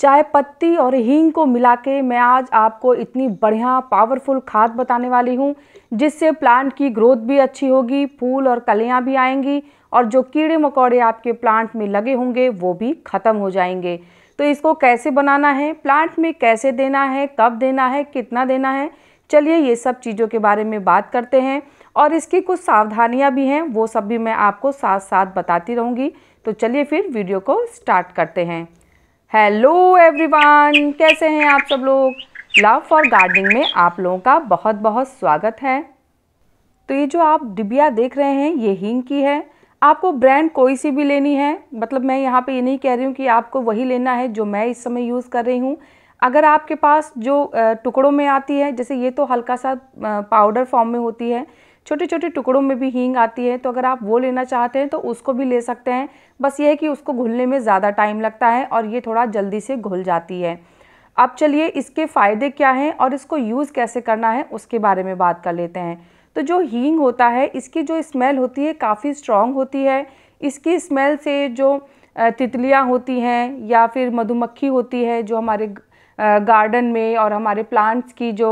चाय पत्ती और हींग को मिला के मैं आज आपको इतनी बढ़िया पावरफुल खाद बताने वाली हूँ जिससे प्लांट की ग्रोथ भी अच्छी होगी फूल और कलियाँ भी आएंगी और जो कीड़े मकोड़े आपके प्लांट में लगे होंगे वो भी ख़त्म हो जाएंगे तो इसको कैसे बनाना है प्लांट में कैसे देना है कब देना है कितना देना है चलिए ये सब चीज़ों के बारे में बात करते हैं और इसकी कुछ सावधानियाँ भी हैं वो सब भी मैं आपको साथ साथ बताती रहूँगी तो चलिए फिर वीडियो को स्टार्ट करते हैं हेलो एवरीवन कैसे हैं आप सब लोग लव फॉर गार्डनिंग में आप लोगों का बहुत बहुत स्वागत है तो ये जो आप डिबिया देख रहे हैं ये हिंग की है आपको ब्रांड कोई सी भी लेनी है मतलब मैं यहाँ पे ये नहीं कह रही हूँ कि आपको वही लेना है जो मैं इस समय यूज़ कर रही हूँ अगर आपके पास जो टुकड़ों में आती है जैसे ये तो हल्का सा पाउडर फॉर्म में होती है छोटे छोटे टुकड़ों में भी हींग आती है तो अगर आप वो लेना चाहते हैं तो उसको भी ले सकते हैं बस ये है कि उसको घुलने में ज़्यादा टाइम लगता है और ये थोड़ा जल्दी से घुल जाती है अब चलिए इसके फ़ायदे क्या हैं और इसको यूज़ कैसे करना है उसके बारे में बात कर लेते हैं तो जो हींग होता है इसकी जो स्मेल होती है काफ़ी स्ट्रॉन्ग होती है इसकी स्मेल से जो तितलियाँ होती हैं या फिर मधुमक्खी होती है जो हमारे गार्डन में और हमारे प्लांट्स की जो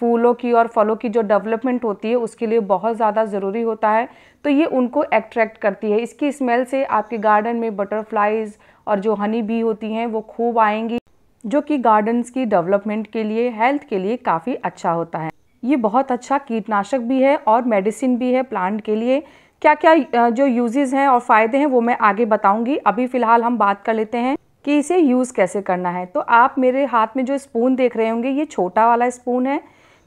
फूलों की और फलों की जो डेवलपमेंट होती है उसके लिए बहुत ज़्यादा ज़रूरी होता है तो ये उनको एक्ट्रैक्ट करती है इसकी स्मेल से आपके गार्डन में बटरफ्लाइज़ और जो हनी बी होती हैं वो खूब आएंगी जो कि गार्डन्स की डेवलपमेंट के लिए हेल्थ के लिए काफ़ी अच्छा होता है ये बहुत अच्छा कीटनाशक भी है और मेडिसिन भी है प्लांट के लिए क्या क्या जो यूजेज़ हैं और फ़ायदे हैं वो मैं आगे बताऊंगी अभी फ़िलहाल हम बात कर लेते हैं कि इसे यूज़ कैसे करना है तो आप मेरे हाथ में जो स्पून देख रहे होंगे ये छोटा वाला स्पून है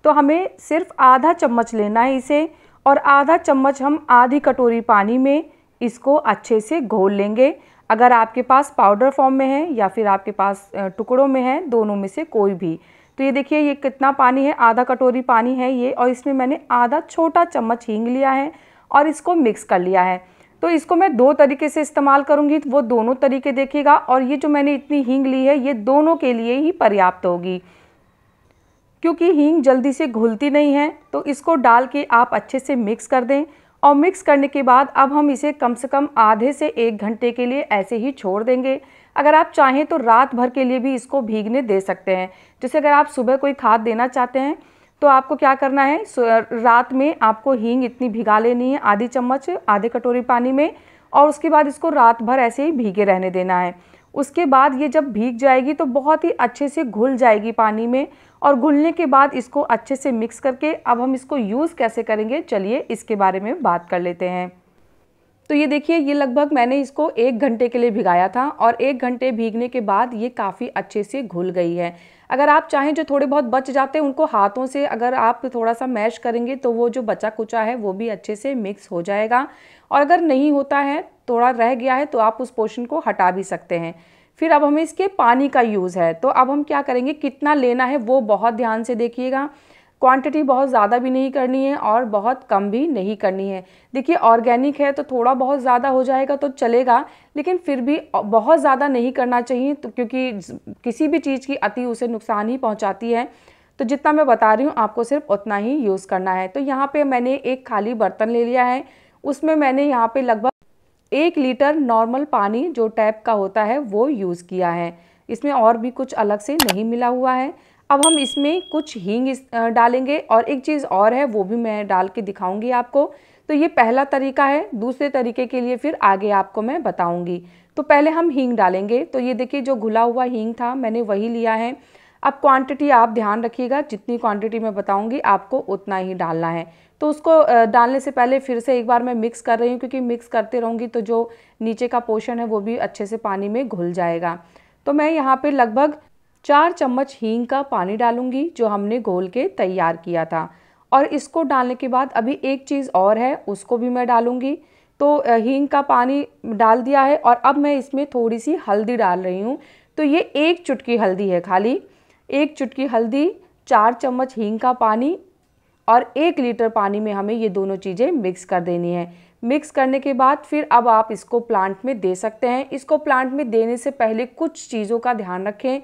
तो हमें सिर्फ आधा चम्मच लेना है इसे और आधा चम्मच हम आधी कटोरी पानी में इसको अच्छे से घोल लेंगे अगर आपके पास पाउडर फॉर्म में है या फिर आपके पास टुकड़ों में है दोनों में से कोई भी तो ये देखिए ये कितना पानी है आधा कटोरी पानी है ये और इसमें मैंने आधा छोटा चम्मच हींग लिया है और इसको मिक्स कर लिया है तो इसको मैं दो तरीके से इस्तेमाल करूँगी तो वो दोनों तरीके देखिएगा और ये जो मैंने इतनी हींग ली है ये दोनों के लिए ही पर्याप्त होगी क्योंकि हींग जल्दी से घुलती नहीं है तो इसको डाल के आप अच्छे से मिक्स कर दें और मिक्स करने के बाद अब हम इसे कम से कम आधे से एक घंटे के लिए ऐसे ही छोड़ देंगे अगर आप चाहें तो रात भर के लिए भी इसको भीगने दे सकते हैं जैसे अगर आप सुबह कोई खाद देना चाहते हैं तो आपको क्या करना है रात में आपको हींग इतनी भिगा लेनी है आधी चम्मच आधे कटोरी पानी में और उसके बाद इसको रात भर ऐसे ही भीगे रहने देना है उसके बाद ये जब भीग जाएगी तो बहुत ही अच्छे से घुल जाएगी पानी में और घुलने के बाद इसको अच्छे से मिक्स करके अब हम इसको यूज़ कैसे करेंगे चलिए इसके बारे में बात कर लेते हैं तो ये देखिए ये लगभग मैंने इसको एक घंटे के लिए भिगाया था और एक घंटे भीगने के बाद ये काफ़ी अच्छे से घुल गई है अगर आप चाहें जो थोड़े बहुत बच जाते हैं उनको हाथों से अगर आप थोड़ा सा मैश करेंगे तो वो जो बचा कुचा है वो भी अच्छे से मिक्स हो जाएगा और अगर नहीं होता है थोड़ा रह गया है तो आप उस पोर्शन को हटा भी सकते हैं फिर अब हमें इसके पानी का यूज़ है तो अब हम क्या करेंगे कितना लेना है वो बहुत ध्यान से देखिएगा क्वांटिटी बहुत ज़्यादा भी नहीं करनी है और बहुत कम भी नहीं करनी है देखिए ऑर्गेनिक है तो थोड़ा बहुत ज़्यादा हो जाएगा तो चलेगा लेकिन फिर भी बहुत ज़्यादा नहीं करना चाहिए तो क्योंकि किसी भी चीज़ की अति उसे नुकसान ही पहुँचाती है तो जितना मैं बता रही हूँ आपको सिर्फ उतना ही यूज़ करना है तो यहाँ पर मैंने एक खाली बर्तन ले लिया है उसमें मैंने यहाँ पर लगभग एक लीटर नॉर्मल पानी जो टैप का होता है वो यूज़ किया है इसमें और भी कुछ अलग से नहीं मिला हुआ है अब हम इसमें कुछ हींग डालेंगे और एक चीज़ और है वो भी मैं डाल के दिखाऊंगी आपको तो ये पहला तरीका है दूसरे तरीके के लिए फिर आगे आपको मैं बताऊंगी तो पहले हम हींग डालेंगे तो ये देखिए जो घुला हुआ हींग था मैंने वही लिया है अब क्वांटिटी आप ध्यान रखिएगा जितनी क्वांटिटी मैं बताऊंगी आपको उतना ही डालना है तो उसको डालने से पहले फिर से एक बार मैं मिक्स कर रही हूँ क्योंकि मिक्स करते रहूँगी तो जो नीचे का पोर्शन है वो भी अच्छे से पानी में घुल जाएगा तो मैं यहाँ पर लगभग चार चम्मच हींग का पानी डालूंगी जो हमने घोल के तैयार किया था और इसको डालने के बाद अभी एक चीज़ और है उसको भी मैं डालूंगी तो हींग का पानी डाल दिया है और अब मैं इसमें थोड़ी सी हल्दी डाल रही हूँ तो ये एक चुटकी हल्दी है खाली एक चुटकी हल्दी चार चम्मच हींग का पानी और एक लीटर पानी में हमें ये दोनों चीज़ें मिक्स कर देनी है मिक्स करने के बाद फिर अब आप इसको प्लांट में दे सकते हैं इसको प्लांट में देने से पहले कुछ चीज़ों का ध्यान रखें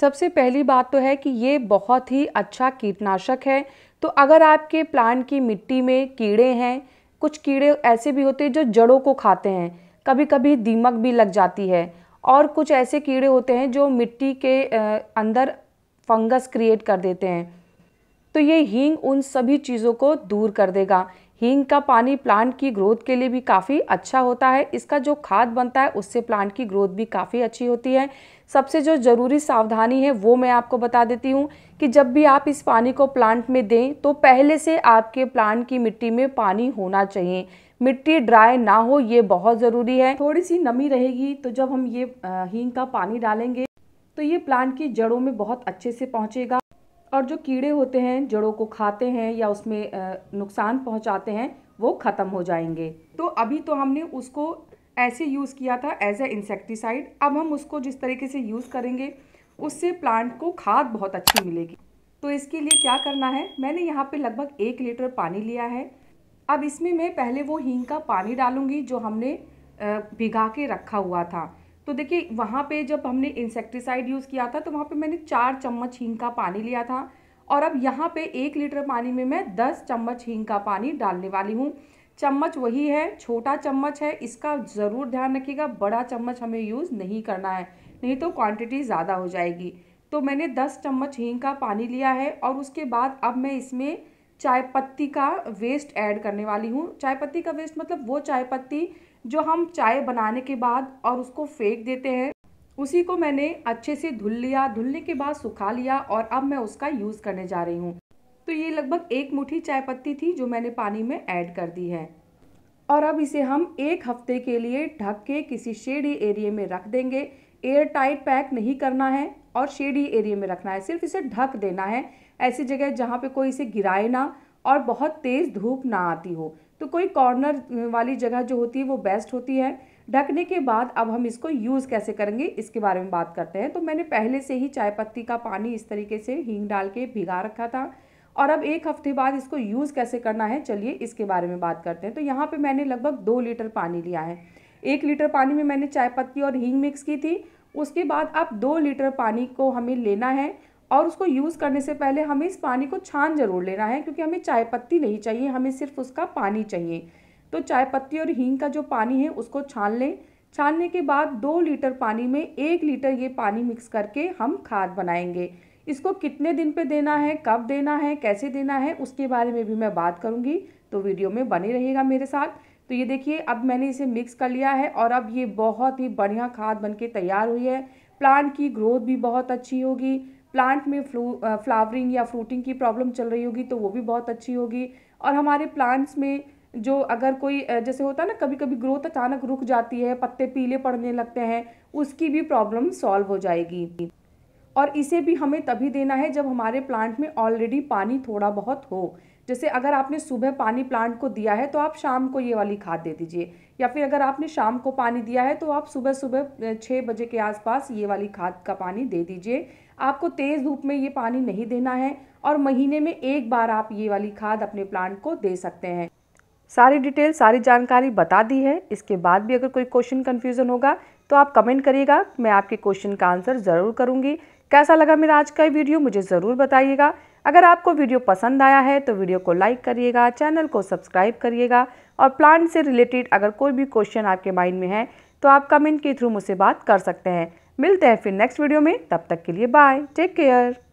सबसे पहली बात तो है कि ये बहुत ही अच्छा कीटनाशक है तो अगर आपके प्लांट की मिट्टी में कीड़े हैं कुछ कीड़े ऐसे भी होते हैं जो जड़ों को खाते हैं कभी कभी दीमक भी लग जाती है और कुछ ऐसे कीड़े होते हैं जो मिट्टी के अंदर फंगस क्रिएट कर देते हैं तो ये हींग उन सभी चीज़ों को दूर कर देगा हींग का पानी प्लांट की ग्रोथ के लिए भी काफ़ी अच्छा होता है इसका जो खाद बनता है उससे प्लांट की ग्रोथ भी काफ़ी अच्छी होती है सबसे जो ज़रूरी सावधानी है वो मैं आपको बता देती हूँ कि जब भी आप इस पानी को प्लांट में दें तो पहले से आपके प्लांट की मिट्टी में पानी होना चाहिए मिट्टी ड्राई ना हो ये बहुत ज़रूरी है थोड़ी सी नमी रहेगी तो जब हम ये हींग का पानी डालेंगे तो ये प्लांट की जड़ों में बहुत अच्छे से पहुँचेगा और जो कीड़े होते हैं जड़ों को खाते हैं या उसमें नुकसान पहुंचाते हैं वो ख़त्म हो जाएंगे तो अभी तो हमने उसको ऐसे यूज़ किया था एज ए इंसेक्टिसाइड अब हम उसको जिस तरीके से यूज़ करेंगे उससे प्लांट को खाद बहुत अच्छी मिलेगी तो इसके लिए क्या करना है मैंने यहाँ पर लगभग एक लीटर पानी लिया है अब इसमें मैं पहले वो हींग का पानी डालूँगी जो हमने भिगा के रखा हुआ था तो देखिए वहाँ पे जब हमने इंसेक्टिसाइड यूज़ किया था तो वहाँ पे मैंने चार चम्मच हींग का पानी लिया था और अब यहाँ पे एक लीटर पानी में मैं दस चम्मच हींग का पानी डालने वाली हूँ चम्मच वही है छोटा चम्मच है इसका ज़रूर ध्यान रखिएगा बड़ा चम्मच हमें यूज़ नहीं करना है नहीं तो क्वान्टिटी ज़्यादा हो जाएगी तो मैंने दस चम्मच हींग का पानी लिया है और उसके बाद अब मैं इसमें चाय पत्ती का वेस्ट ऐड करने वाली हूँ चाय पत्ती का वेस्ट मतलब वो चाय पत्ती जो हम चाय बनाने के बाद और उसको फेंक देते हैं उसी को मैंने अच्छे से धुल लिया धुलने के बाद सुखा लिया और अब मैं उसका यूज़ करने जा रही हूँ तो ये लगभग एक मुठ्ठी चाय पत्ती थी जो मैंने पानी में ऐड कर दी है और अब इसे हम एक हफ्ते के लिए ढक के किसी शेडी एरिए में रख देंगे एयर टाइट पैक नहीं करना है और शेडी एरिए में रखना है सिर्फ इसे ढक देना है ऐसी जगह जहाँ पे कोई इसे गिराए ना और बहुत तेज़ धूप ना आती हो तो कोई कॉर्नर वाली जगह जो होती है वो बेस्ट होती है ढकने के बाद अब हम इसको यूज़ कैसे करेंगे इसके बारे में बात करते हैं तो मैंने पहले से ही चाय पत्ती का पानी इस तरीके से हींग डाल के भिगा रखा था और अब एक हफ्ते बाद इसको यूज़ कैसे करना है चलिए इसके बारे में बात करते हैं तो यहाँ पे मैंने लगभग दो लीटर पानी लिया है एक लीटर पानी में मैंने चाय पत्ती और हींग मिक्स की थी उसके बाद अब दो लीटर पानी को हमें लेना है और उसको यूज़ करने से पहले हमें इस पानी को छान ज़रूर लेना है क्योंकि हमें चाय पत्ती नहीं चाहिए हमें सिर्फ उसका पानी चाहिए तो चाय पत्ती और हींग का जो पानी है उसको छान लें छानने के बाद दो लीटर पानी में एक लीटर ये पानी मिक्स करके हम खाद बनाएंगे इसको कितने दिन पे देना है कब देना है कैसे देना है उसके बारे में भी मैं बात करूँगी तो वीडियो में बने रहिएगा मेरे साथ तो ये देखिए अब मैंने इसे मिक्स कर लिया है और अब ये बहुत ही बढ़िया खाद बनके तैयार हुई है प्लांट की ग्रोथ भी बहुत अच्छी होगी प्लांट में फ्लू फ्लावरिंग uh, या फ्रूटिंग की प्रॉब्लम चल रही होगी तो वो भी बहुत अच्छी होगी और हमारे प्लांट्स में जो अगर कोई uh, जैसे होता है ना कभी कभी ग्रोथ अचानक रुक जाती है पत्ते पीले पड़ने लगते हैं उसकी भी प्रॉब्लम सॉल्व हो जाएगी और इसे भी हमें तभी देना है जब हमारे प्लांट में ऑलरेडी पानी थोड़ा बहुत हो जैसे अगर आपने सुबह पानी प्लांट को दिया है तो आप शाम को ये वाली खाद दे दीजिए या फिर अगर आपने शाम को पानी दिया है तो आप सुबह सुबह छः बजे के आसपास ये वाली खाद का पानी दे दीजिए आपको तेज़ धूप में ये पानी नहीं देना है और महीने में एक बार आप ये वाली खाद अपने प्लांट को दे सकते हैं सारी डिटेल सारी जानकारी बता दी है इसके बाद भी अगर कोई क्वेश्चन कन्फ्यूज़न होगा तो आप कमेंट करिएगा मैं आपके क्वेश्चन का आंसर ज़रूर करूँगी कैसा लगा मेरा आज का वीडियो मुझे ज़रूर बताइएगा अगर आपको वीडियो पसंद आया है तो वीडियो को लाइक करिएगा चैनल को सब्सक्राइब करिएगा और प्लांट से रिलेटेड अगर कोई भी क्वेश्चन आपके माइंड में है तो आप कमेंट के थ्रू मुझसे बात कर सकते हैं मिलते हैं फिर नेक्स्ट वीडियो में तब तक के लिए बाय टेक केयर